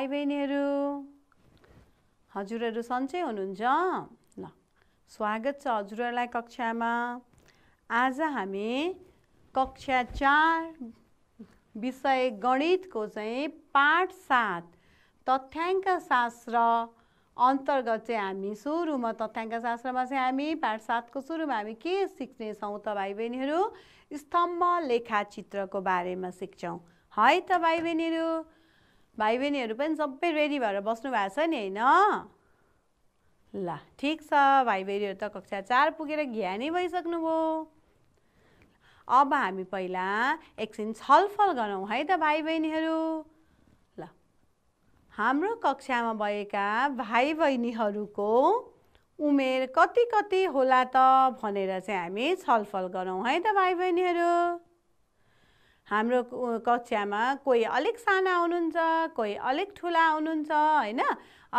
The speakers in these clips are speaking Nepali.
भाइ बहिनीहरू हजुरहरू सन्चै हुनुहुन्छ ल स्वागत छ हजुरहरूलाई कक्षामा आज हामी कक्षा चार विषय गणितको चाहिँ पाठ सात तथ्याङ्क शास्त्र अन्तर्गत चाहिँ हामी सुरुमा तथ्याङ्क शास्त्रमा चाहिँ हामी पाठ सातको सुरुमा हामी के सिक्नेछौँ त भाइ बहिनीहरू स्तम्भ लेखाचित्रको बारेमा सिक्छौँ है त भाइ बहिनीहरू भाइ बहिनीहरू पनि सबै रेडी भएर बस्नु भएको छ नि होइन ल ठिक छ भाइ बहिनीहरू त कक्षा चार पुगेर ज्ञानी भइसक्नुभयो अब हामी पहिला एकछिन छलफल गरौँ है त भाइ बहिनीहरू ल हाम्रो कक्षामा भएका भाइ बहिनीहरूको उमेर कति कति होला त भनेर चाहिँ हामी छलफल गरौँ है त भाइ बहिनीहरू हाम्रो कक्षामा कोही अलिक साना हुनुहुन्छ कोही अलिक ठुला हुनुहुन्छ होइन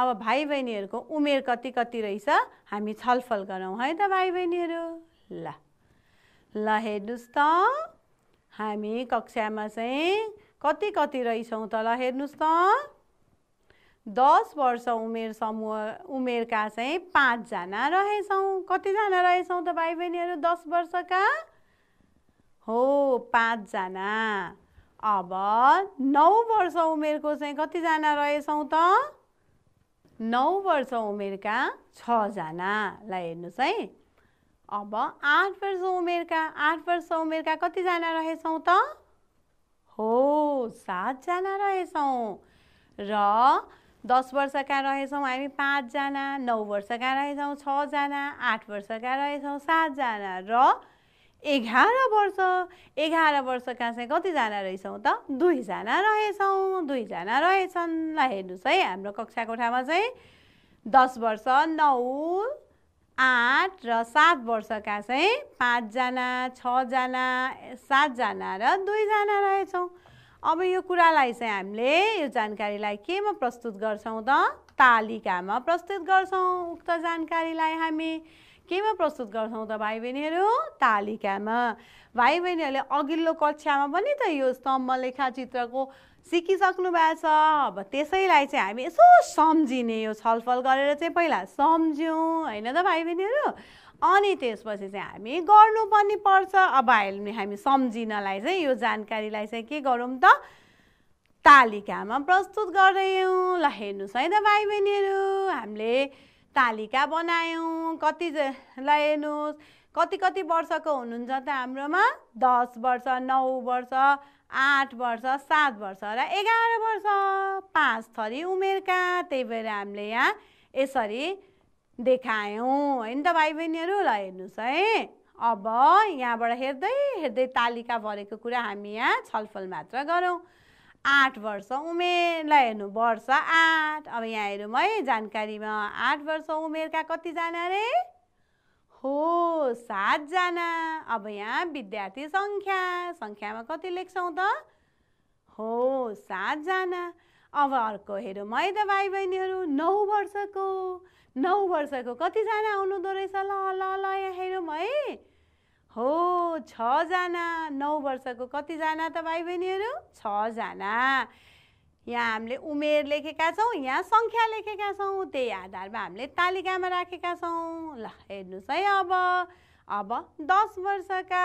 अब भाइ बहिनीहरूको उमेर कति कति रहेछ हामी छलफल गरौँ है त भाइ बहिनीहरू ल ल हेर्नुहोस् त हामी कक्षामा चाहिँ कति कति रहेछौँ त ल हेर्नुहोस् त दस वर्ष उमेर समूह उमेरका चाहिँ पाँचजना रहेछौँ कतिजना रहेछौँ त भाइ बहिनीहरू दस वर्षका हो पाँचजना अब नौ वर्ष उमेरको चाहिँ कतिजना रहेछौँ त नौ वर्ष उमेरका छजनालाई हेर्नुहोस् है अब आठ वर्ष उमेरका आठ वर्ष उमेरका कतिजना रहेछौँ त हो सातजना रहेछौँ र दस वर्षका रहेछौँ हामी पाँचजना नौ वर्षका रहेछौँ छजना आठ वर्षका रहेछौँ सातजना र एघार वर्ष एघार वर्षका चाहिँ कतिजना रहेछौँ त दुईजना रहेछौँ दुईजना रहेछन् ल हेर्नुहोस् है हाम्रो कक्षा कोठामा चाहिँ दस वर्ष नौ आठ र सात वर्षका चाहिँ पाँचजना छजना सातजना र दुईजना रहेछौँ अब यो कुरालाई चाहिँ हामीले यो जानकारीलाई केमा प्रस्तुत गर्छौँ त तालिकामा प्रस्तुत गर्छौँ उक्त जानकारीलाई हामी केमा प्रस्तुत गर्छौँ त भाइ बहिनीहरू तालिकामा भाइ बहिनीहरूले अघिल्लो कक्षामा पनि त यो स्तम्भ लेखा चित्रको सिकिसक्नु भएको छ अब त्यसैलाई चाहिँ हामी यसो सम्झिने यो छलफल गरेर चाहिँ पहिला सम्झ्यौँ होइन त भाइ बहिनीहरू अनि त्यसपछि चाहिँ हामी गर्नु पनि पर्छ अब हामी हामी सम्झिनलाई चाहिँ यो जानकारीलाई चाहिँ के गरौँ त तालिकामा प्रस्तुत गरौँ ल हेर्नुहोस् है त भाइ बहिनीहरू हामीले तालिका बनायौँ ल हेर्नुहोस् कति कति वर्षको हुनुहुन्छ त हाम्रोमा दस वर्ष नौ वर्ष आठ वर्ष सात वर्ष र एघार वर्ष पाँच थरी उमेरका त्यही भएर हामीले यहाँ यसरी देखायौँ होइन त भाइ बहिनीहरू ल हेर्नुहोस् है अब यहाँबाट हेर्दै हेर्दै तालिका भरेको कुरा हामी यहाँ छलफल मात्र गरौँ आठ वर्ष उमेरलाई हेर्नु वर्ष आठ अब यहाँ हेरौँ है जानकारीमा आठ वर्ष उमेरका कतिजना रे हो सातजना अब यहाँ विद्यार्थी सङ्ख्या सङ्ख्यामा कति लेख्छौँ त हो सातजना अब अर्को हेरौँ है त भाइ बहिनीहरू नौ वर्षको नौ वर्षको कतिजना आउनुहुँदो रहेछ ल ल ल यहाँ हेरौँ है हो छजना नौ वर्षको कतिजना त भाइ बहिनीहरू छजना यहाँ हामीले उमेर लेखेका छौँ यहाँ सङ्ख्या लेखेका छौँ त्यही आधारमा हामीले तालिकामा राखेका छौँ ल हेर्नुहोस् है अब अब दस वर्षका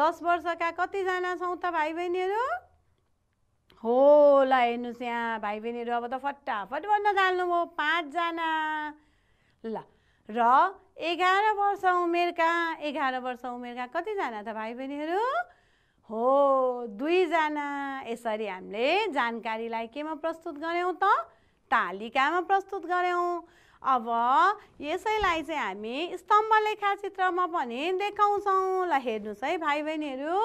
दस वर्षका कतिजना छौँ त भाइ बहिनीहरू हो ल हेर्नुहोस् यहाँ भाइ बहिनीहरू अब त फटाफट भन्न जान्नुभयो पाँचजना ल र एघार वर्ष उमेरका एघार वर्ष उमेरका कतिजना त भाइ बहिनीहरू हो दुईजना यसरी हामीले जानकारीलाई केमा प्रस्तुत गऱ्यौँ त तालिकामा प्रस्तुत गऱ्यौँ अब यसैलाई चाहिँ हामी स्तम्भ लेखाचित्रमा पनि देखाउँछौँ ल हेर्नुहोस् है भाइ बहिनीहरू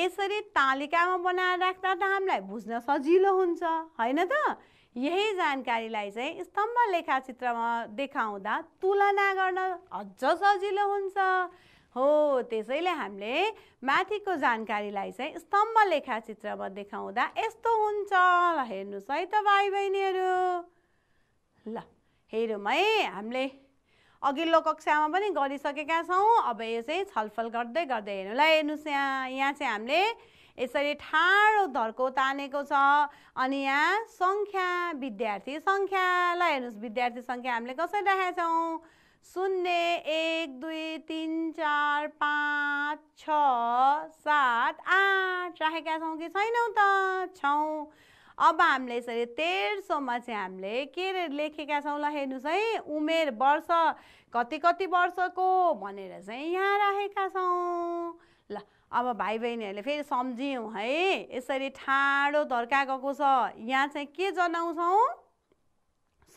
यसरी तालिकामा बनाएर राख्दा त हामीलाई बुझ्न सजिलो हुन्छ होइन त यही जानकारीलाई चाहिँ स्तम्भ लेखाचित्रमा देखाउँदा तुलना गर्न अझ सजिलो हुन्छ हो त्यसैले हामीले माथिको जानकारीलाई चाहिँ स्तम्भ लेखाचित्रमा देखाउँदा यस्तो हुन्छ ल हेर्नुहोस् है त भाइ बहिनीहरू ल हेरौँ है हामीले अघिल्लो कक्षामा पनि गरिसकेका छौँ अब यो चाहिँ छलफल गर्दै गर्दै हेरौँ ल हेर्नुहोस् यहाँ यहाँ चाहिँ हामीले यसरी ठाडो धर्को तानेको छ अनि यहाँ सङ्ख्या विद्यार्थी सङ्ख्यालाई हेर्नुहोस् विद्यार्थी सङ्ख्या हामीले कसरी राखेका छौँ शून्य एक दुई तिन चार पाँच छ सात आठ राखेका छौँ कि छैनौँ त छौँ अब हामीले यसरी तेह्र सौमा चाहिँ हामीले के लेखेका छौँ ल हेर्नुहोस् है उमेर वर्ष कति कति वर्षको भनेर चाहिँ यहाँ राखेका छौँ ल अब भाइ बहिनीहरूले फेरि सम्झ्यौँ है यसरी ठाडो धर्का गएको छ यहाँ चाहिँ के जनाउँछौँ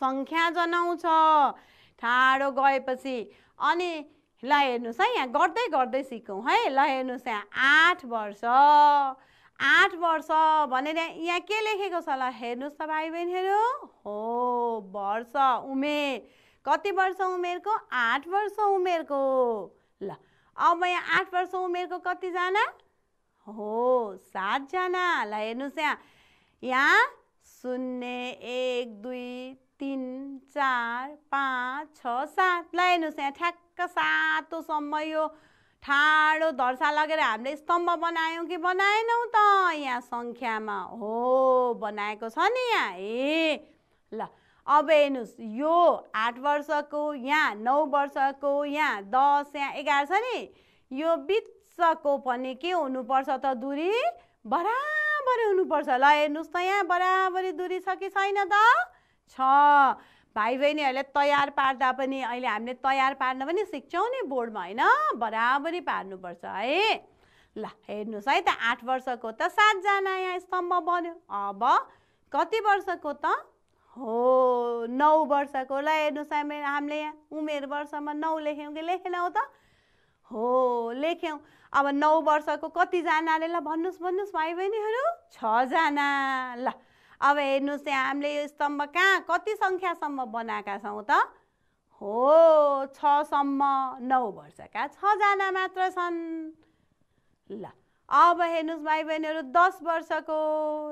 सङ्ख्या जनाउँछ ठाडो गएपछि अनि ल हेर्नुहोस् है यहाँ गर्दै गर्दै सिकौँ है ल हेर्नुहोस् यहाँ आठ वर्ष आठ वर्ष भनेर यहाँ के लेखेको छ ल हेर्नुहोस् त भाइ बहिनीहरू हो वर्ष उमेर कति वर्ष उमेरको आठ वर्ष उमेरको ल अब यहाँ आठ वर्ष उमेरको कतिजना हो सातजना ल हेर्नुहोस् यहाँ यहाँ शून्य एक दुई तिन चार पाँच छ सात ल हेर्नुहोस् यहाँ ठ्याक्क सातोसम्म यो ठाडो धर्सा लगेर हामीले स्तम्भ बनायौँ कि बनाएनौँ त यहाँ सङ्ख्यामा हो बनाएको छ नि यहाँ ए ल अब हेर्नुहोस् यो आठ वर्षको यहाँ नौ वर्षको यहाँ दस यहाँ एघार छ नि यो बिचको पनि के हुनुपर्छ त दुरी बराबरी हुनुपर्छ ल हेर्नुहोस् त यहाँ बराबरी दुरी छ कि छैन त छ भाइ बहिनीहरूले तयार पार्दा पनि अहिले हामीले तयार पार्न पनि सिक्छौँ नि बोर्डमा होइन बराबरी पार्नुपर्छ है ल हेर्नुहोस् है त आठ वर्षको त सातजना यहाँ स्तम्भ बन्यो अब कति वर्षको त हो नौ वर्षको ल हेर्नुहोस् हामी हामीले यहाँ उमेर वर्षमा नौ लेख्यौँ कि लेखेनौँ त हो लेख्यौँ अब नौ वर्षको कतिजनाले ल भन्नुहोस् भन्नुहोस् भाइ बहिनीहरू छजना ल अब हेर्नुहोस् यहाँ हामीले यो स्तम्भ कहाँ कति सङ्ख्यासम्म बनाएका छौँ त हो छसम्म नौ वर्षका छजना मात्र छन् ल अब हेर्नुहोस् भाइ बहिनीहरू दस वर्षको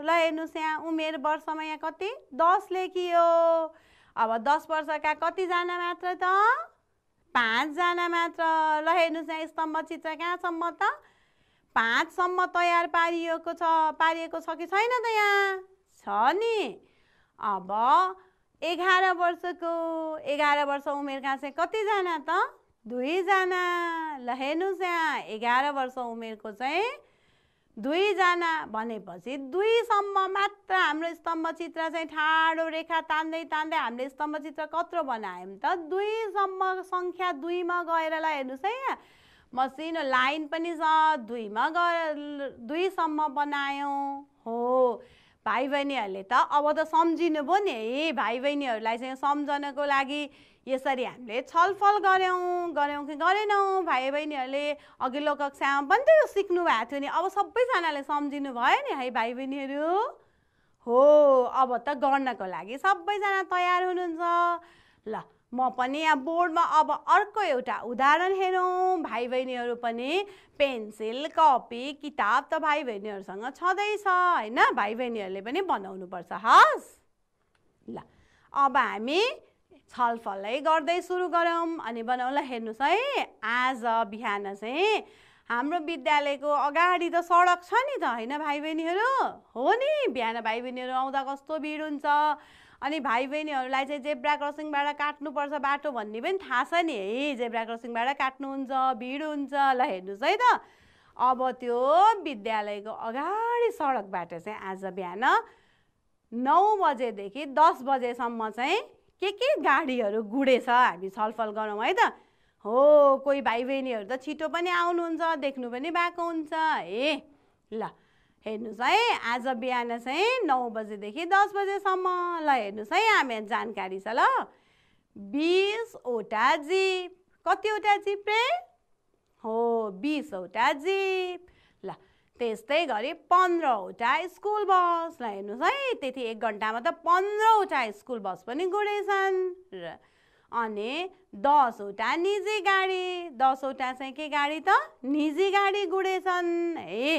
ल हेर्नुहोस् यहाँ उमेर वर्षमा यहाँ कति दस लेखियो अब दस वर्षका कतिजना मात्र त पाँचजना मात्र ल हेर्नुहोस् यहाँ स्तम्भ चित्र कहाँसम्म त पाँचसम्म तयार पारिएको छ पारिएको छ कि छैन त यहाँ छ नि अब एघार वर्षको एघार वर्ष उमेरका चाहिँ कतिजना त दुईजना ल हेर्नुहोस् यहाँ एघार वर्ष उमेरको चाहिँ दुईजना भनेपछि दुईसम्म मात्र हाम्रो स्तम्भ चित्र चाहिँ ठाडो रेखा तान्दै तान्दै हामीले स्तम्भ चित्र कत्रो बनायौँ त दुईसम्म सङ्ख्या दुईमा गएर ल हेर्नुहोस् है यहाँ मसिनो लाइन पनि छ दुईमा गएर दुईसम्म बनायौँ हो भाइ बहिनीहरूले त अब त सम्झिनु भयो नि है भाइ बहिनीहरूलाई चाहिँ सम्झनको लागि यसरी हामीले छलफल गऱ्यौँ गऱ्यौँ कि गरेनौँ भाइ बहिनीहरूले अघिल्लो कक्षामा पनि त्यो सिक्नु भएको थियो नि अब सबैजनाले सम्झिनु भयो नि है भाइ बहिनीहरू हो अब त गर्नको लागि सबैजना तयार हुनुहुन्छ ल म पनि यहाँ बोर्डमा अब अर्को एउटा उदाहरण हेरौँ भाइ बहिनीहरू पनि पेन्सिल कपी किताब त भाइ बहिनीहरूसँग छँदैछ होइन भाइ बहिनीहरूले पनि बनाउनुपर्छ हस् ल अब हामी छलफल गर्दै सुरु गरौँ अनि बनाउँला हेर्नुहोस् है आज बिहान चाहिँ हाम्रो विद्यालयको अगाडि त सडक छ नि त होइन भाइ बहिनीहरू हो नि बिहान भाइ बहिनीहरू आउँदा कस्तो भिड हुन्छ अनि भाइ बहिनीहरूलाई चाहिँ जेब्रा क्रसिङबाट काट्नुपर्छ बाटो भन्ने पनि थाहा छ नि है जेब्रा क्रसिङबाट काट्नुहुन्छ भिड हुन्छ ल हेर्नुहोस् है त अब त्यो विद्यालयको अगाडि सडकबाट चाहिँ आज बिहान नौ बजेदेखि दस बजेसम्म चाहिँ के के गाडीहरू गुडेछ हामी छलफल गरौँ है त हो कोही भाइ बहिनीहरू त छिटो पनि आउनुहुन्छ देख्नु पनि भएको हुन्छ ए ल हेर्नुहोस् है आज बिहान चाहिँ नौ बजेदेखि दस बजेसम्म ल हेर्नुहोस् है हामी जानकारी छ ल बिसवटा जिप कतिवटा जिप रे हो बिसवटा जिप त्यस्तै गरी पन्ध्रवटा स्कुल बस बसलाई हेर्नुहोस् है त्यति एक घन्टामा त पन्ध्रवटा स्कुल बस पनि गुडेछन् र अनि दसवटा निजी गाडी दसवटा चाहिँ के गाडी त निजी गाडी गुडेछन् है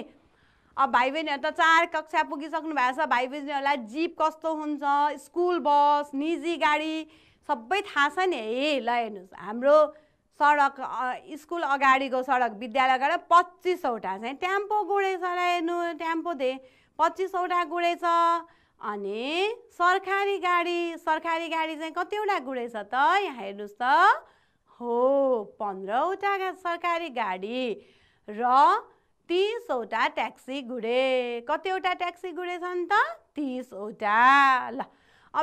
अब भाइ बहिनीहरू त चार कक्षा पुगिसक्नु भएको छ भाइ बहिनीहरूलाई जिप कस्तो हुन्छ स्कुल बस निजी गाडी सबै थाहा छ नि है ल हेर्नुहोस् हाम्रो सडक स्कुल अगाडिको सडक विद्यालय अगाडि पच्चिसवटा चाहिँ ट्याम्पो गुडेछ र हेर्नु ट्याम्पो दे पच्चिसवटा गुडेछ अनि सरकारी गाडी सरकारी गाडी चाहिँ कतिवटा गुडेछ त यहाँ हेर्नुहोस् त हो पन्ध्रवटा सरकारी गाडी र तिसवटा ट्याक्सी गुडे कतिवटा ट्याक्सी गुडेछन् त तिसवटा ल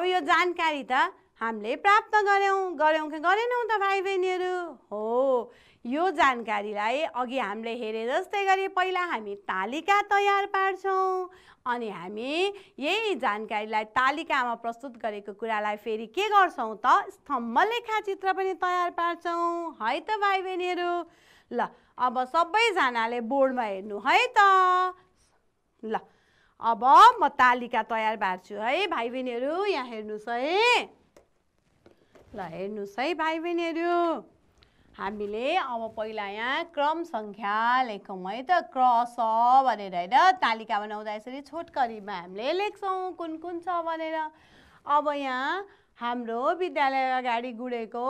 अब यो जानकारी त हामीले प्राप्त गऱ्यौँ गऱ्यौँ कि गरेनौँ त भाइ बहिनीहरू हो यो जानकारीलाई अघि हामीले हेरे जस्तै गरी पहिला हामी तालिका तयार पार्छौँ अनि हामी यही जानकारीलाई तालिकामा प्रस्तुत गरेको कुरालाई फेरि के गर्छौँ त स्तम्भ लेखाचित्र पनि तयार पार्छौँ है त भाइ बहिनीहरू ल अब सबैजनाले बोर्डमा हेर्नु है त ल अब म तालिका तयार पार्छु है भाइ बहिनीहरू यहाँ हेर्नुहोस् है ल हेर्नुहोस् है भाइ बहिनीहरू हामीले अब पहिला यहाँ क्रम सङ्ख्या लेखौँ है त क्रस छ भनेर होइन तालिका बनाउँदा यसरी छोटकरीमा हामीले लेख्छौँ कुन कुन छ भनेर अब यहाँ हाम्रो विद्यालय अगाडि गुडेको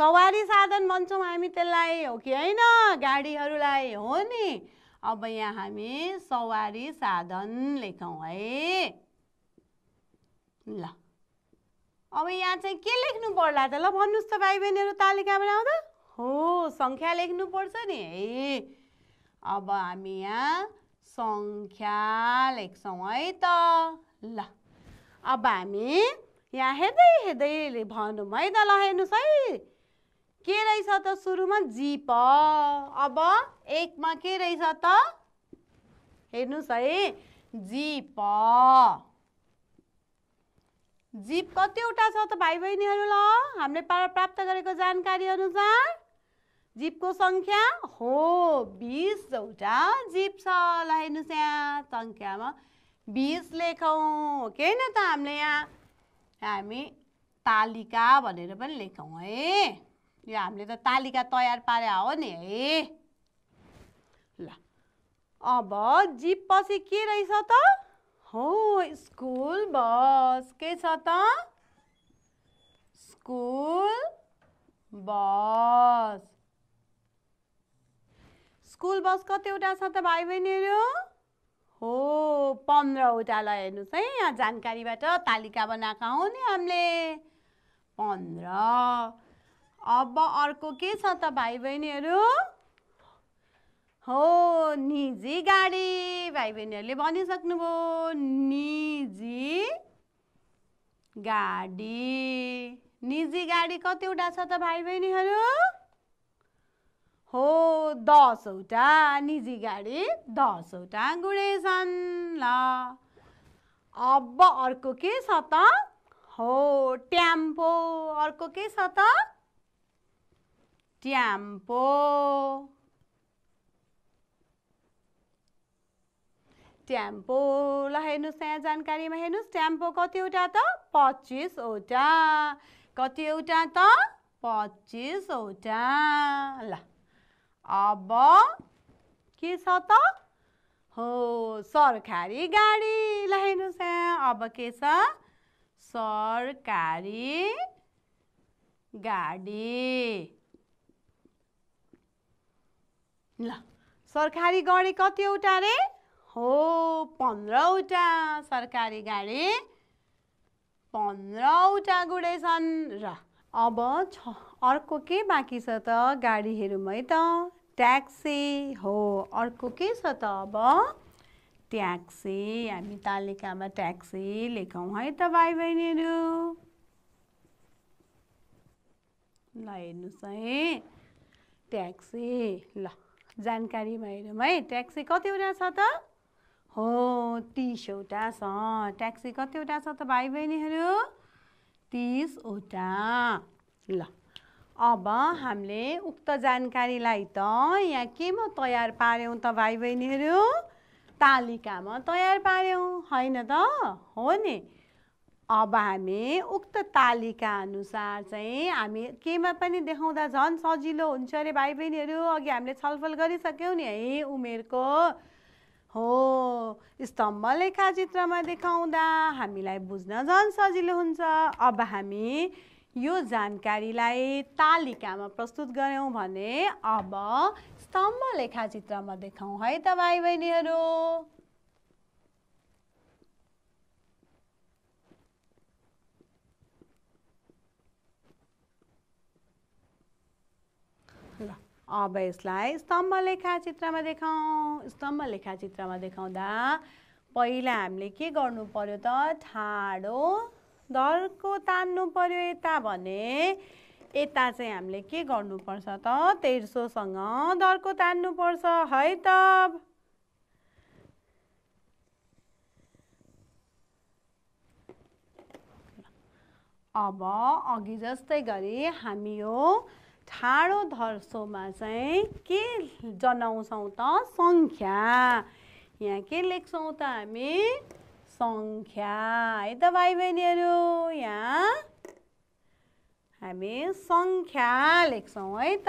सवारी साधन भन्छौँ हामी त्यसलाई हो कि होइन गाडीहरूलाई हो नि अब यहाँ हामी सवारी साधन लेखौँ है ल अब यहाँ चाहिँ के लेख्नु पर्ला त ल भन्नुहोस् त भाइ बहिनीहरू तालिकाबाट आउँदा हो सङ्ख्या लेख्नुपर्छ नि है अब हामी यहाँ सङ्ख्या लेख्छौँ है त ल अब हामी यहाँ हेर्दै हेर्दै भनौँ है त ल हेर्नुहोस् है के रहेछ त सुरुमा जिप अब एकमा के रहेछ त हेर्नुहोस् है जिप जीव कतिवटा छ त भाइ बहिनीहरू ल हामीले प्राप्त गरेको जानकारी अनुसार जीवको सङ्ख्या हो बिसवटा जीव छ ल हेर्नुहोस् यहाँ सङ्ख्यामा बिस लेखौँ हो कि त हामीले यहाँ हामी तालिका भनेर पनि लेखौँ है यो हामीले त तालिका तयार पारे हो नि है ल अब जीव पछि के रहेछ त हो स्कुल बस के छ त स्कुल बस स्कुल बस कतिवटा छ त भाइ बहिनीहरू हो पन्ध्रवटालाई हेर्नुहोस् है यहाँ जानकारीबाट तालिका बनाएका हौ नि हामीले पन्ध्र अब अर्को के छ त भाइ बहिनीहरू हो निजी गाडी भाइ बहिनीहरूले भनिसक्नुभयो निजी गाडी निजी गाडी कतिवटा छ त भाइ बहिनीहरू हो दसवटा निजी गाडी दसवटा गुडेछन् ल अब अर्को के छ त हो ट्याम्पो अर्को के छ त ट्याम्पो ट्याम्पो ल हेर्नुहोस् यहाँ जानकारीमा हेर्नुहोस् ट्याम्पो कतिवटा त पच्चिसवटा कतिवटा त पच्चिसवटा ल अब के छ त हो सरकारी गाडी ल हेर्नुहोस् यहाँ अब के छ सरकारी गाडी ल सरकारी गाडी कतिवटा रे हो पन्ध्रवटा सरकारी गाडी पन्ध्रवटा गुडेछन् छन् र अब छ अर्को के बाँकी छ त गाडीहरूमै त ट्याक्सी हो अर्को के छ त अब ट्याक्सी हामी तालिकामा ट्याक्सी लेखौँ है त भाइ बहिनीहरू ल हेर्नुहोस् है ट्याक्सी ल जानकारीमा हेरौँ है ट्याक्सी कतिवटा छ त हो तिसवटा छ ट्याक्सी कतिवटा छ त भाइ बहिनीहरू तिसवटा ल अब हामीले उक्त जानकारीलाई त यहाँ केमा तयार पार्यौँ त भाइ बहिनीहरू तालिकामा तयार पार्यौँ होइन त हो नि अब हामी उक्त तालिका अनुसार चाहिँ हामी केमा पनि देखाउँदा झन् सजिलो हुन्छ अरे भाइ बहिनीहरू अघि हामीले छलफल गरिसक्यौँ नि है उमेरको हो स्तम्भ चित्रमा देखाउँदा हामीलाई बुझ्न झन् सजिलो हुन्छ अब हामी यो जानकारीलाई तालिकामा प्रस्तुत गऱ्यौँ भने अब स्तम्भ चित्रमा देखाउँ है त भाइ बहिनीहरू अब यसलाई स्तम्भ लेखाचित्रमा देखाउँ स्तम्भ लेखाचित्रमा देखाउँदा पहिला हामीले के गर्नु पर्यो त ठाडो धर्को तान्नु पर्यो यता भने यता चाहिँ हामीले के गर्नुपर्छ त तेर्सोसँग धर्को तान्नुपर्छ है त अब अघि जस्तै गरी हामी यो ठाडो धर्सोमा चाहिँ के जनाउँछौँ त सङ्ख्या यहाँ के लेख्छौँ त हामी सङ्ख्या है त भाइ बहिनीहरू यहाँ हामी सङ्ख्या लेख्छौँ है त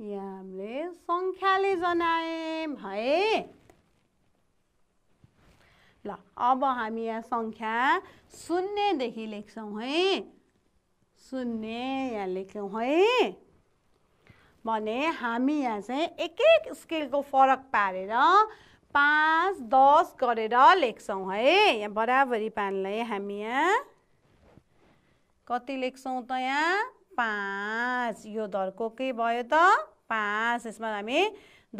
यहाँ हामीले सङ्ख्याले जनायौँ है ल अब हामी यहाँ सङ्ख्या शून्यदेखि लेख्छौँ है शून्य यहाँ लेख्यौँ है भने हामी यहाँ चाहिँ एक एक स्केलको फरक पारेर पाँच दस गरेर लेख्छौँ है यहाँ बराबरी पानलाई हामी यहाँ कति लेख्छौँ त यहाँ पाँच यो धर्को के भयो त पाँच यसमा हामी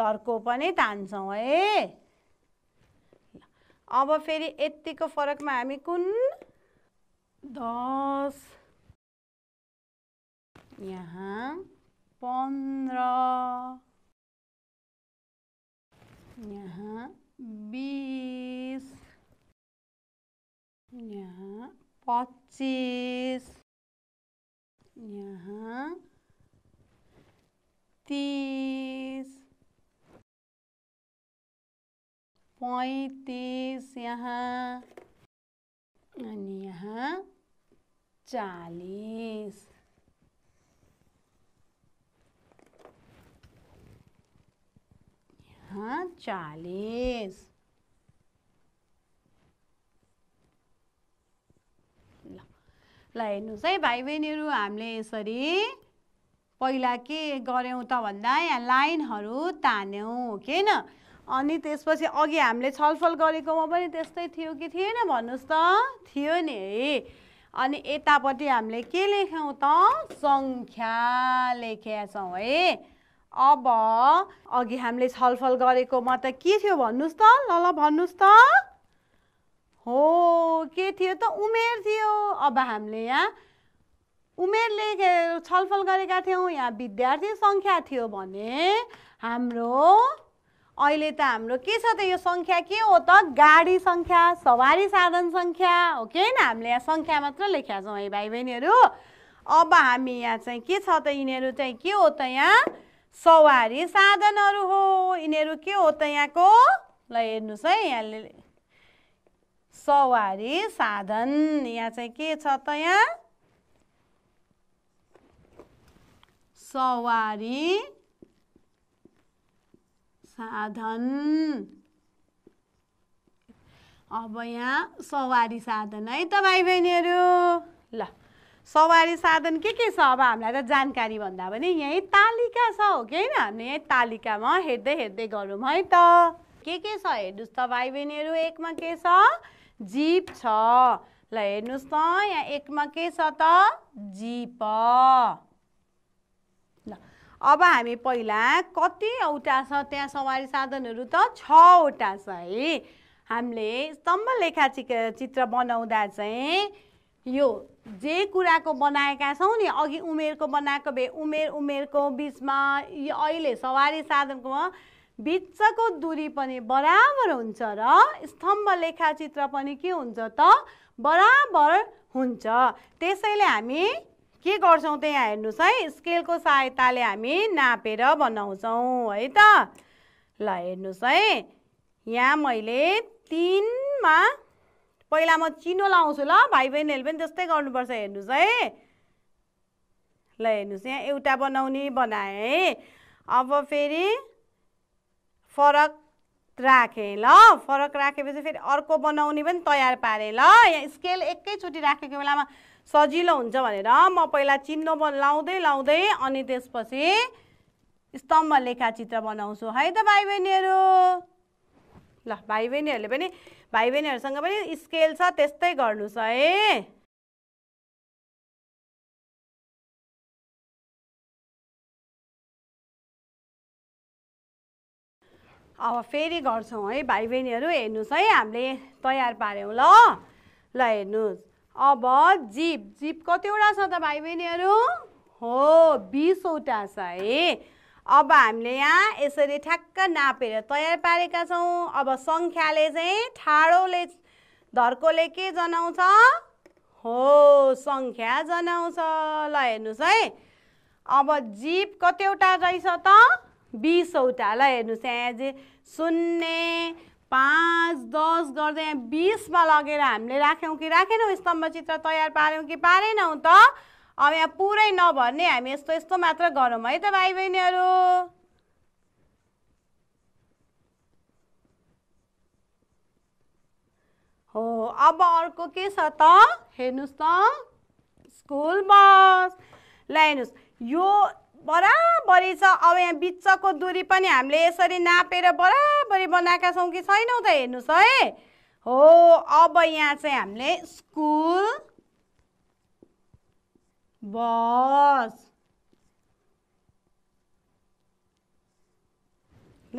धर्को पनि तान्छौँ है अब फेरि यत्तिको फरकमा हामी कुन दस यहाँ पन्ध्र यहाँ बिस यहाँ पच्चिस यहाँ तिस पैँतिस यहाँ अनि यहाँ चालिस यहाँ चालिस ल ल हेर्नुहोस् है भाइ बहिनीहरू हामीले यसरी पहिला के गऱ्यौँ त भन्दा यहाँ लाइनहरू तान्यौँ के न अनि त्यसपछि अघि हामीले छलफल गरेकोमा पनि त्यस्तै थियो कि थिएन भन्नुहोस् त थियो नि है अनि यतापट्टि हामीले के लेख्यौँ त सङ्ख्या लेखेका छौँ है अब अघि हामीले छलफल गरेकोमा त के थियो भन्नुहोस् त ल ल भन्नुहोस् त हो के थियो त उमेर थियो अब हामीले यहाँ उमेर लेखे छलफल गरेका थियौँ यहाँ विद्यार्थी सङ्ख्या थियो भने हाम्रो अहिले त हाम्रो के छ त यो सङ्ख्या के हो त गाडी सङ्ख्या सवारी साधन सङ्ख्या हो कि होइन हामीले यहाँ सङ्ख्या मात्र लेखेका छौँ है भाइ बहिनीहरू अब हामी यहाँ चाहिँ के छ त यिनीहरू चाहिँ के हो त यहाँ सवारी साधनहरू हो यिनीहरू के हो त यहाँको ल हेर्नुहोस् है यहाँले सवारी साधन यहाँ चाहिँ के छ त यहाँ सवारी साधन अब यहाँ सवारी साधन है त भाइ बहिनीहरू ल सवारी साधन के के छ अब हामीलाई त जानकारी भन्दा पनि यहीँ तालिका छ हो कि होइन हामीले यहीँ तालिकामा हेर्दै हेर्दै गरौँ है त के के छ हेर्नुहोस् त भाइ बहिनीहरू एकमा के छ जीप छ ल हेर्नुहोस् त यहाँ एकमा के छ त जीप अब हामी पहिला कतिवटा छ त्यहाँ सवारी साधनहरू त छवटा छ है हामीले स्तम्भ लेखा चि चित्र बनाउँदा चाहिँ यो जे कुराको बनाएका छौँ नि अघि उमेरको बनाएको भए उमेर उमेरको बिचमा यो अहिले सवारी साधनको बिचको दुरी पनि बराबर हुन्छ र स्तम्भ लेखा चित्र पनि के हुन्छ त बराबर हुन्छ त्यसैले हामी के गर्छौँ त्यहाँ हेर्नुहोस् है स्केलको सहायताले हामी नापेर बनाउँछौँ है त ल हेर्नुहोस् है यहाँ मैले तिनमा पहिला म चिनो लाउँछु ल भाइ बहिनीहरूले पनि त्यस्तै गर्नुपर्छ हेर्नुहोस् है ल हेर्नुहोस् यहाँ एउटा बनाउने बनाएँ है अब फेरि फरक राखेँ ल फरक राखेपछि फेरि अर्को बनाउने पनि तयार पारेँ ल यहाँ स्केल एकैचोटि राखेको बेलामा सजिलो हुन्छ भनेर म पहिला चिन्ह लाउँदै लाउँदै अनि त्यसपछि स्तम्भ लेखाचित्र बनाउँछु है त भाइ बहिनीहरू ल भाइ बहिनीहरूले पनि भाइ बहिनीहरूसँग पनि स्केल छ त्यस्तै गर्नुहोस् है अब फेरि गर्छौँ है भाइ बहिनीहरू हेर्नुहोस् है हामीले तयार पाऱ्यौँ ल ल हेर्नुहोस् अब जीप जीप कतिवटा छ त भाइ बहिनीहरू हो बिसवटा छ है अब हामीले यहाँ यसरी ठ्याक्क नापेर तयार पारेका छौँ अब सङ्ख्याले चाहिँ ठाडोले धर्कोले के जनाउँछ हो सङ्ख्या जनाउँछ ल हेर्नुहोस् है अब जीप कतिवटा रहेछ त बिसवटा ल हेर्नुहोस् यहाँ जे शून्य पाँच दस गर्दै यहाँ बिसमा लगेर हामीले राख्यौँ कि राखेनौँ चित्र तयार पाऱ्यौँ कि पारेनौँ त अब यहाँ पुरै नभर्ने हामी यस्तो यस्तो मात्र गरौँ है त भाइ बहिनीहरू हो अब अर्को के छ त हेर्नुहोस् त स्कुल बस ल हेर्नुहोस् यो बराबरी छ अब यहाँ बिचको दुरी पनि हामीले यसरी नापेर बराबरी बनाएका छौँ कि छैनौँ त हेर्नुहोस् है हो अब यहाँ चाहिँ हामीले स्कुल बस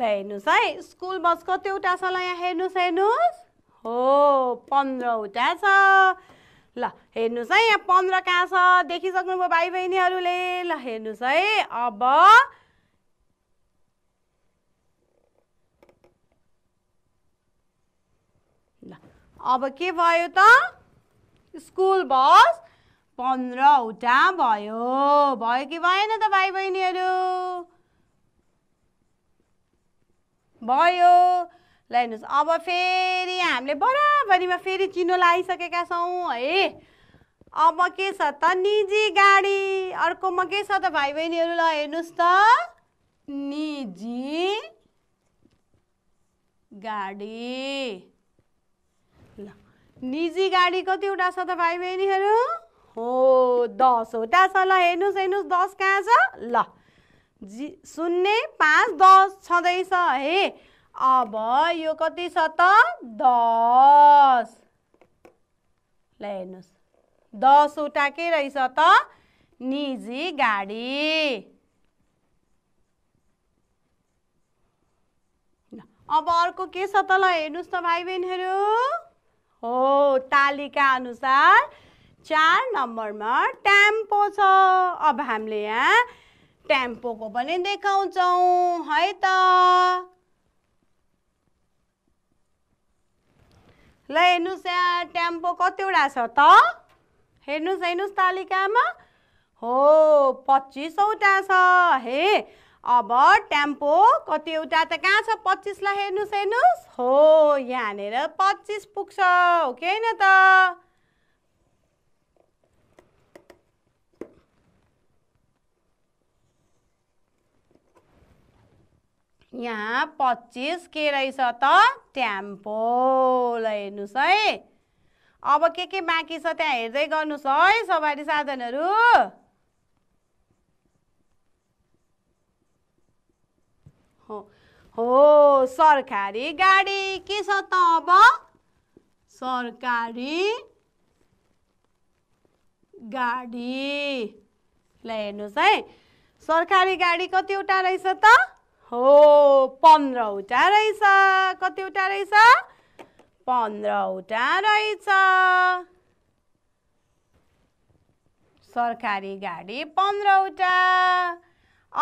ल हेर्नुहोस् है स्कुल बस कतिवटा छ ल यहाँ हेर्नुहोस् हेर्नुहोस् हो पन्ध्रवटा छ ल हेर्नुहोस् है यहाँ पन्ध्र कहाँ छ देखिसक्नुभयो भाइ बहिनीहरूले ल हेर्नुहोस् है अब ल अब के भयो त स्कुल बस पन्ध्रवटा भयो भयो कि भएन त भाइ बहिनीहरू भयो ल हेर्नुहोस् अब फेरि हामीले बराबरीमा फेरि चिनो लगाइसकेका छौँ है अब के छ त निजी गाडी अर्कोमा के छ त भाइ बहिनीहरू ल हेर्नुहोस् त निजी गाडी ल निजी गाडी कतिवटा छ त भाइ बहिनीहरू हो दसवटा छ ल हेर्नुहोस् हेर्नुहोस् दस कहाँ छ ल जी शून्य पाँच दस छँदैछ है अब यो कति छ त दस ल हेर्नुहोस् दसवटा के रहेछ त निजी गाडी अब अर्को के छ त ल हेर्नुहोस् त भाइ बहिनीहरू हो तालिका अनुसार चार नम्बरमा टेम्पो छ अब हामीले यहाँ टेम्पोको पनि देखाउँछौँ है त ल हेर्नुहोस् यहाँ टेम्पो कतिवटा छ त हेर्नुहोस् हेर्नुहोस् तालिकामा हो पच्चिसवटा छ हे अब टेम्पो कतिवटा त कहाँ छ पच्चिसलाई हेर्नुहोस् हेर्नुहोस् हो यहाँनिर पच्चिस पुग्छ हो कि होइन त यहाँ पच्चिस के रहेछ त ल हेर्नुहोस् है अब के के बाँकी छ त्यहाँ हेर्दै गर्नुहोस् है सवारी साधनहरू हो हो सरकारी गाडी के छ त अब सरकारी गाडी ल हेर्नुहोस् है सरकारी गाडी कतिवटा रहेछ त हो पन्ध्रवटा रहेछ कतिवटा रहेछ पन्ध्रवटा रहेछ सरकारी गाडी पन्ध्रवटा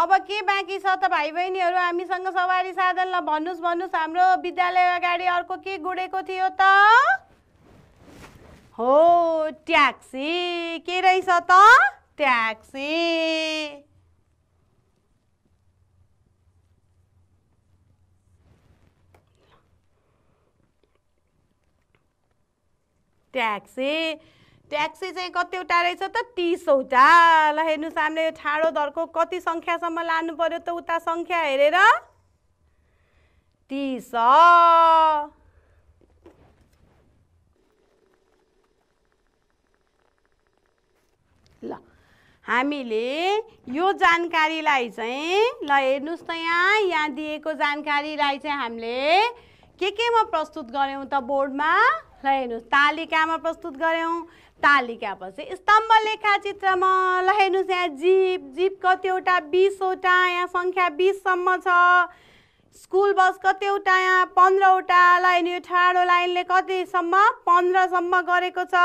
अब के बाँकी छ त भाइ बहिनीहरू हामीसँग सवारी साधनलाई भन्नुहोस् भन्नुहोस् हाम्रो विद्यालय गाडी अर्को के गुडेको थियो त हो ट्याक्सी के रहेछ त ट्याक्सी ट्याक्सी ट्याक्सी चाहिँ कतिवटा रहेछ त तिसवटा ल हेर्नुहोस् हामीले यो ठाडो दरको कति सङ्ख्यासम्म लानु पऱ्यो त उता सङ्ख्या हेरेर तिस ल हामीले यो जानकारीलाई चाहिँ ल हेर्नुहोस् त यहाँ यहाँ दिएको जानकारीलाई चाहिँ हामीले के केमा प्रस्तुत गऱ्यौँ त बोर्डमा ल हेर्नुहोस् तालिकामा प्रस्तुत गऱ्यौँ तालिकापछि स्तम्भ लेखा चित्रमा ल हेर्नुहोस् यहाँ जीप जीप कतिवटा बिसवटा यहाँ सङ्ख्या बिससम्म छ स्कुल बस कतिवटा यहाँ पन्ध्रवटा लाइन यो ठाडो लाइनले कतिसम्म पन्ध्रसम्म गरेको छ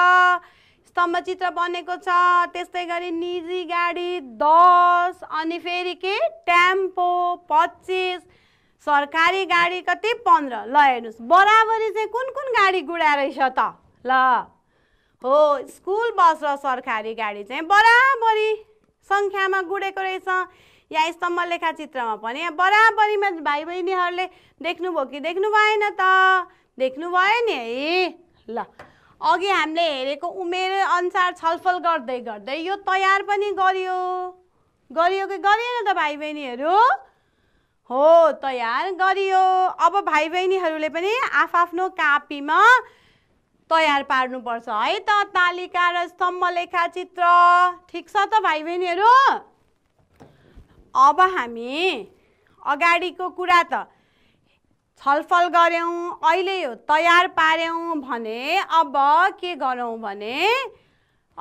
स्तम्भ चित्र बनेको छ त्यस्तै गरी निजी गाडी दस अनि फेरि के टेम्पो पच्चिस सरकारी गाडी कति पन्ध्र ल हेर्नुहोस् बराबरी चाहिँ कुन कुन गाडी गुडा रहेछ त ल हो स्कुल बस र सरकारी गाडी चाहिँ बराबरी सङ्ख्यामा गुडेको रहेछ या स्तम्भ चित्रमा पनि बराबरीमा भाइ बहिनीहरूले देख्नुभयो कि देख्नु भएन त देख्नु भयो नि है ल अघि हामीले हेरेको उमेर अनुसार छलफल गर्दै गर्दै यो तयार पनि गरियो गरियो कि गरिएन त भाइ बहिनीहरू हो तयार गरियो अब भाइ बहिनीहरूले पनि आफ्नो कापीमा तयार पार्नुपर्छ है त तालिका र स्तम्भ लेखा चित्र ठिक छ त भाइ बहिनीहरू अब हामी अगाडिको कुरा त छलफल गऱ्यौँ अहिले यो तयार पार्यौँ भने अब के गरौँ भने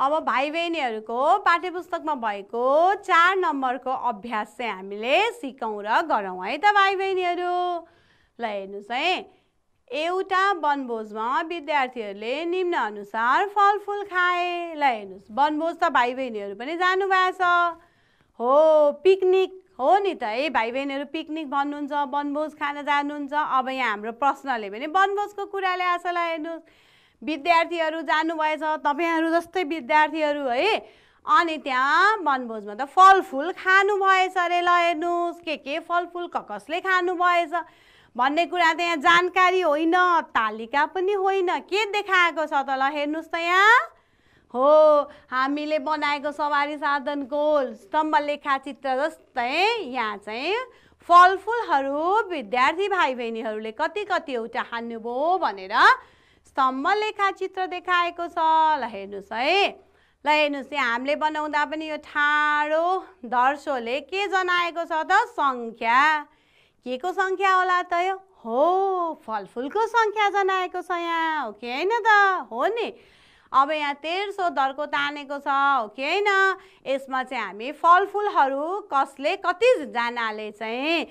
अब भाइ बहिनीहरूको पाठ्य पुस्तकमा भएको चार नम्बरको अभ्यास चाहिँ हामीले सिकौँ र गरौँ है त भाइ बहिनीहरू ल हेर्नुहोस् है एउटा वनभोजमा विद्यार्थीहरूले निम्नअनुसार फलफुल खाए ल हेर्नुहोस् वनभोज त भाइ बहिनीहरू पनि जानुभएको छ हो पिकनिक हो नि त है भाइ बहिनीहरू पिकनिक भन्नुहुन्छ वनभोज खान जानुहुन्छ अब यहाँ हाम्रो प्रश्नले पनि वनभोजको कुरा ल्याएको छ ल हेर्नुहोस् विद्यार्थीहरू जानुभएछ तपाईँहरू जस्तै विद्यार्थीहरू है अनि त्यहाँ वनभोजमा त फलफुल खानुभएछ अरे ल हेर्नुहोस् के के फलफुल क कसले खानुभएछ भन्ने कुरा त यहाँ जानकारी होइन तालिका पनि होइन के देखाएको छ त ल हेर्नुहोस् त यहाँ हो हामीले बनाएको सवारी साधनको स्तम्भ लेखा चित्र जस्तै यहाँ चाहिँ फलफुलहरू विद्यार्थी भाइ बहिनीहरूले कति कतिवटा हान्नुभयो भनेर लेखा चित्र देखाएको छ ल हेर्नुहोस् है ल हेर्नुहोस् यहाँ हामीले बनाउँदा पनि यो ठाडो दर्शोले के जनाएको छ त सङ्ख्या के को सङ्ख्या होला त यो हो फलफुलको सङ्ख्या जनाएको छ यहाँ हो कि होइन त हो नि अब यहाँ तेर्सो धर्को तानेको छ हो कि होइन यसमा चाहिँ हामी फलफुलहरू कसले कतिजनाले चाहिँ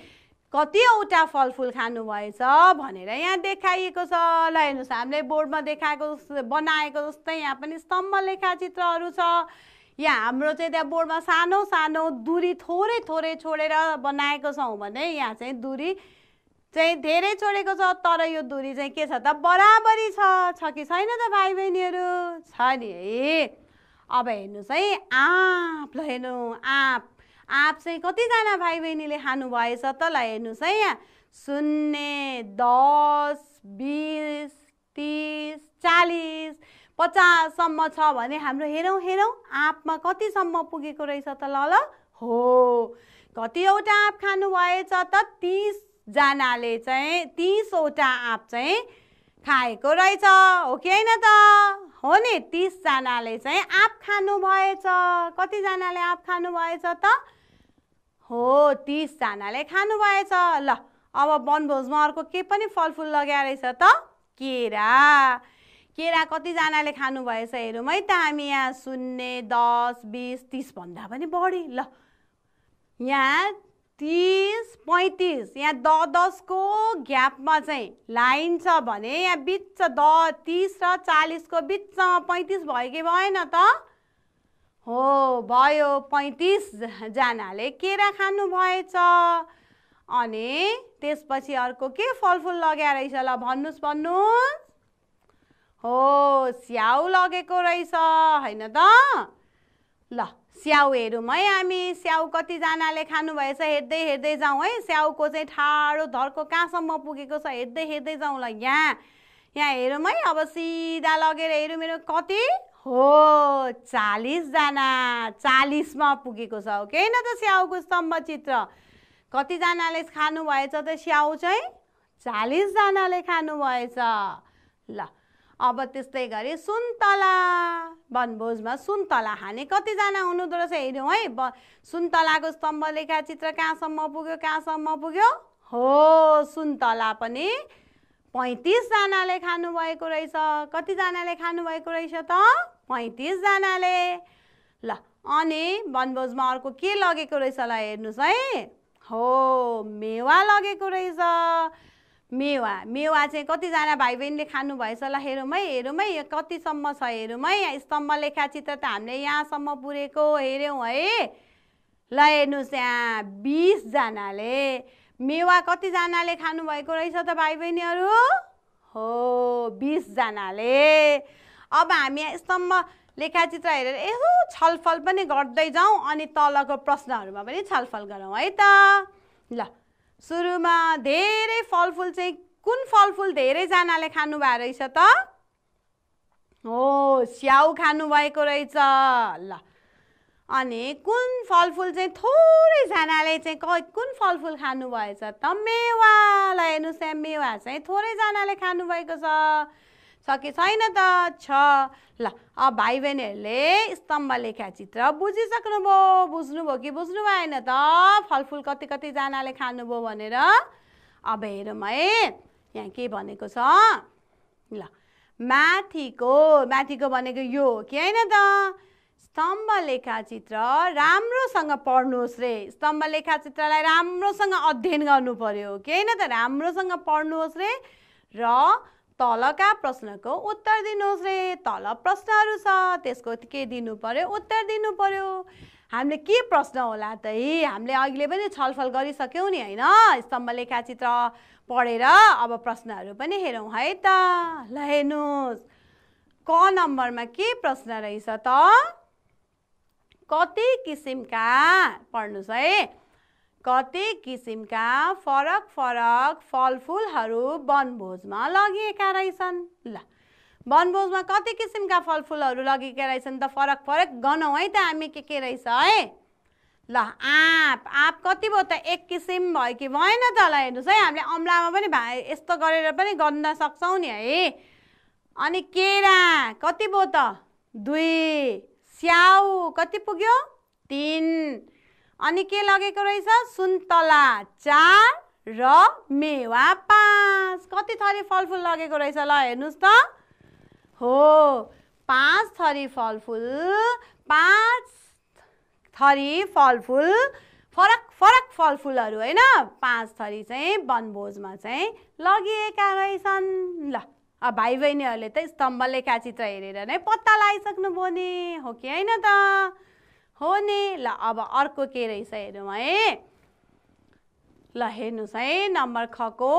कतिवटा फलफुल खानुभएछ भनेर यहाँ देखाइएको छ ल हेर्नुहोस् हामीले बोर्डमा देखाएको बनाएको जस्तै यहाँ पनि स्तम्भ लेखाचित्रहरू छ यहाँ हाम्रो चाहिँ त्यहाँ बोर्डमा सानो सानो दुरी थोरै थोरै छोडेर बनाएको छौँ भने यहाँ चाहिँ दुरी चाहिँ धेरै छोडेको छ तर यो दुरी चाहिँ के छ त बराबरी छ छ कि छैन त भाइ बहिनीहरू छ नि है अब हेर्नुहोस् है आँप ल हेर्नु आँप आप चाहिँ कतिजना भाइ बहिनीले भएछ त ल हेर्नुहोस् है यहाँ शून्य दस बिस तिस चालिस पचाससम्म छ भने हाम्रो हेरौँ हेरौँ आँपमा कतिसम्म पुगेको रहेछ त ल ल हो कतिवटा आँप भएछ त तिसजनाले चाहिँ तिसवटा आँप चाहिँ खाएको रहेछ हो कि होइन त हो नि तिसजनाले चाहिँ आँप खानुभएछ कतिजनाले आँप भएछ त हो तिसजनाले भएछ ल अब वनभोजमा अर्को के पनि फलफुल लगाएर रहेछ त केरा केरा कतिजनाले भएछ हेरौँ है त हामी यहाँ शून्य दस बिस तिसभन्दा पनि बढी ल यहाँ तिस पैँतिस यहाँ द दसको ग्यापमा चाहिँ लाइन छ भने यहाँ बिच द तिस र चालिसको बिचमा पैँतिस भयो कि भएन त हो भयो पैँतिसजनाले केरा खानु भएछ अनि त्यसपछि अर्को के फलफुल लगाएर रहेछ ल भन्नुहोस् भन्नुहोस् हो स्याउ लगेको रहेछ होइन त ल स्याउ हेरौँ है हामी स्याउ कतिजनाले खानुभएछ हेर्दै हेर्दै जाउँ है स्याउको चाहिँ ठाडो धर्को कहाँसम्म पुगेको छ हेर्दै हेर्दै जाउँ ल यहाँ यहाँ हेरौँ है अब सिधा लगेर हेरौँ मेरो कति हो चालिसजना चालिसमा पुगेको छ केही न त स्याउको स्तम्भ चित्र कतिजनाले खानुभएछ त स्याउ चाहिँ चालिसजनाले खानुभएछ ल अब त्यस्तै गरी सुन्तला वनभोजमा सुन्तला खाने कतिजना हुनुहुँदो रहेछ हेऱ्यौँ है ब सुन्तलाको स्तम्भ लेखा चित्र कहाँसम्म पुग्यो कहाँसम्म पुग्यो हो सुन्तला पनि पैँतिसजनाले खानुभएको रहेछ कतिजनाले खानुभएको रहेछ त पैँतिसजनाले ल अनि वनभोजमा अर्को के लगेको रहेछ ल हेर्नुहोस् है हो मेवा लगेको रहेछ मेवा मेवा चाहिँ कतिजना भाइ बहिनीले खानुभएछ ल हेरौँ है हेरौँ है यो कतिसम्म छ हेरौँ है स्तम्भ लेखा त हामीले यहाँसम्म पुरेको हेऱ्यौँ है ल हेर्नुहोस् यहाँ बिसजनाले मेवा कतिजनाले खानुभएको रहेछ त भाइ बहिनीहरू हो बिसजनाले अब हामी यहाँ स्तम्भ लेखाचित्र हेरेर यसो छलफल पनि गर्दै जाउँ अनि तलको प्रश्नहरूमा पनि छलफल गरौँ है त ल सुरुमा धेरै फलफुल चाहिँ कुन फलफुल धेरैजनाले खानुभएको रहेछ त हो स्याउ खानुभएको रहेछ ल अनि कुन फलफुल चाहिँ थोरैजनाले चाहिँ क कुन फलफुल खानुभएछ त मेवालाई हेर्नुहोस् यहाँ मेवा चाहिँ थोरैजनाले खानुभएको छ छ कि छैन त छ ल अब भाइ बहिनीहरूले स्तम्भ लेखा चित्र बुझिसक्नुभयो बुझ्नुभयो कि बुझ्नु भएन त फलफुल कति कतिजनाले खानुभयो भनेर अब हेरौँ है यहाँ के भनेको छ ल माथिको माथिको भनेको यो हो कि होइन त स्तम्भ लेखाचित्र राम्रोसँग पढ्नुहोस् रे स्तम्भ लेखाचित्रलाई राम्रोसँग अध्ययन गर्नु पर्यो के होइन त राम्रोसँग पढ्नुहोस् रे र तलका प्रश्नको उत्तर दिनुहोस् रे तल प्रश्नहरू छ त्यसको के दिनु पर्यो उत्तर दिनु पर्यो हामीले के प्रश्न होला त है हामीले अहिले पनि छलफल गरिसक्यौँ नि होइन स्तम्भ लेखाचित्र पढेर अब प्रश्नहरू पनि हेरौँ है त ल हेर्नुहोस् क नम्बरमा के प्रश्न रहेछ त कति किसिमका पढ्नुहोस् है कति किसिमका फरक फरक फलफुलहरू वनभोजमा लगिएका रहेछन् ल वनभोजमा कति किसिमका फलफुलहरू लगिएका रहेछन् त फरक फरक गनौँ है त हामी के के रहेछ है ल आँप आँप कति भयो त एक किसिम भयो कि भएन त ल हेर्नुहोस् है हामीले अम्लामा पनि भा यस्तो गरेर पनि गन्न सक्छौँ नि है अनि केरा कति भयो त दुई स्याउ कति पुग्यो तिन अनि के लगेको रहेछ सुन्तला चार र मेवा पाँच कति थरी फलफुल लगेको रहेछ ल हेर्नुहोस् त हो पाँच थरी फलफुल पाँच थरी फलफुल फरक फरक फलफुलहरू होइन पाँच थरी चाहिँ वनभोजमा चाहिँ लगिएका रहेछन् ल भाइ बहिनीहरूले त स्तम्भलेखा चित्र हेरेर नै पत्ता लगाइसक्नु भयो नि हो कि होइन त हो नि ल अब अर्को के रहेछ हेरौँ है ल हेर्नुहोस् है नम्बर खको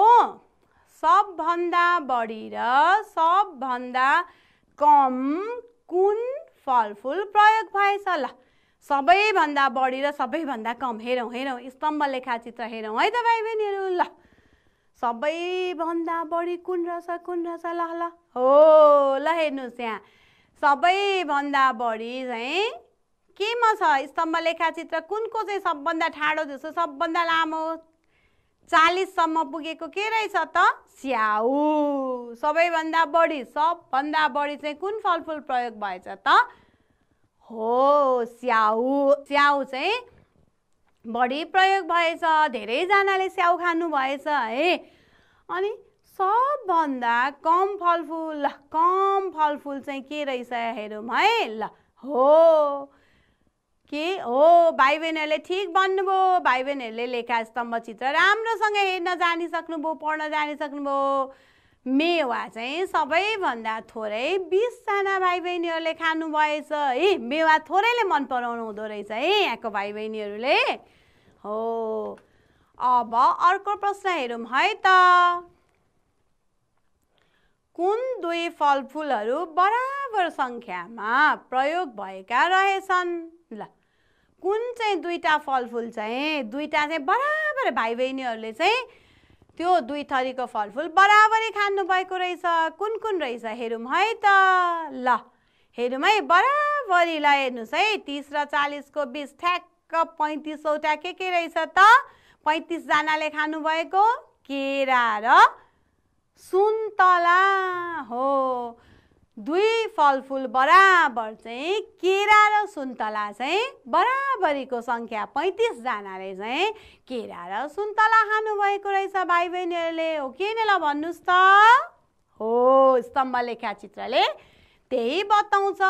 सबभन्दा बढी र सबभन्दा कम कुन फलफुल प्रयोग भएछ ल सबैभन्दा बढी र सबैभन्दा कम हेरौँ हेरौँ स्तम्भ लेखा चित्र हेरौँ है त भाइ बहिनीहरू ल सबैभन्दा बढी कुन रहेछ कुन रहेछ ल ल हो ल हेर्नुहोस् यहाँ सबैभन्दा बढी चाहिँ केमा छ स्तम्भ लेखाचित्र कुनको चाहिँ सबभन्दा ठाडो जस्तो सबभन्दा लामो चालिससम्म पुगेको के रहेछ त स्याउ सबैभन्दा बढी सबभन्दा बढी चाहिँ कुन फलफुल प्रयोग भएछ त हो स्याउ स्याउ चाहिँ बढी प्रयोग भएछ धेरैजनाले स्याउ खानु भएछ है अनि सबभन्दा कम फलफुल ल कम फलफुल चाहिँ के रहेछ हेरौँ है ल हो के हो भाइ बहिनीहरूले ठिक भन्नुभयो भाइ बहिनीहरूले लेखा स्तम्भ चित्र राम्रोसँग हेर्न जानिसक्नुभयो पढ्न जानिसक्नुभयो मेवा चाहिँ सबैभन्दा थोरै बिसजना भाइ बहिनीहरूले खानुभएछ है मेवा थोरैले मन पराउनु हुँदो रहेछ है यहाँको भाइ बहिनीहरूले हो अब अर्को प्रश्न हेरौँ है त कुन दुई फलफुलहरू बराबर सङ्ख्यामा प्रयोग भएका रहेछन् ल कुन चाहिँ दुईवटा फलफुल चाहिँ दुईवटा चाहिँ बराबर भाइ बहिनीहरूले चाहिँ त्यो दुई थरीको फलफुल बराबरै खानुभएको रहेछ कुन कुन रहेछ हेरौँ है त ल हेरौँ है बराबरी ल हेर्नुहोस् है तिस र चालिसको बिस ठ्याक्क पैँतिसवटा के के रहेछ त पैँतिसजनाले खानुभएको केरा र सुन्तला हो दुई फलफुल बराबर चाहिँ केरा र सुन्तला चाहिँ बराबरीको सङ्ख्या पैँतिसजनाले चाहिँ केरा र सुन्तला खानुभएको रहेछ भाइ बहिनीहरूले हो नै ल भन्नुहोस् त हो स्तम्भ लेखा चित्रले त्यही बताउँछ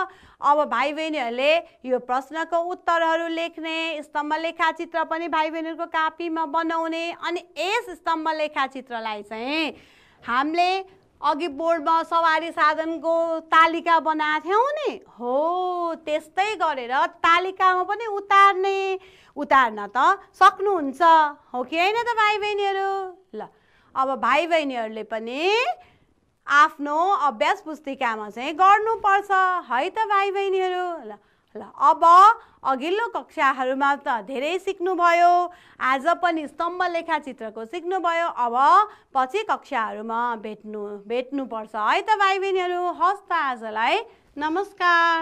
अब भाइ बहिनीहरूले यो प्रश्नको उत्तरहरू लेख्ने स्तम्भ लेखा चित्र पनि भाइ बहिनीहरूको कापीमा बनाउने अनि यस स्तम्भ लेखा चित्रलाई चाहिँ हामीले अघि बोर्डमा सवारी साधनको तालिका बनाएको थियौँ नि हो त्यस्तै गरेर तालिकामा पनि उतार्ने उतार्न त सक्नुहुन्छ हो कि होइन त भाइ बहिनीहरू ल अब भाइ बहिनीहरूले पनि आफ्नो अभ्यास पुस्तिकामा चाहिँ गर्नुपर्छ है त भाइ बहिनीहरू ल ल अब अघिल्लो कक्षाहरूमा त धेरै सिक्नुभयो आज पनि स्तम्भ लेखा चित्रको सिक्नुभयो अब पछि कक्षाहरूमा भेट्नु भेट्नुपर्छ है त भाइ बहिनीहरू हस् त आजलाई नमस्कार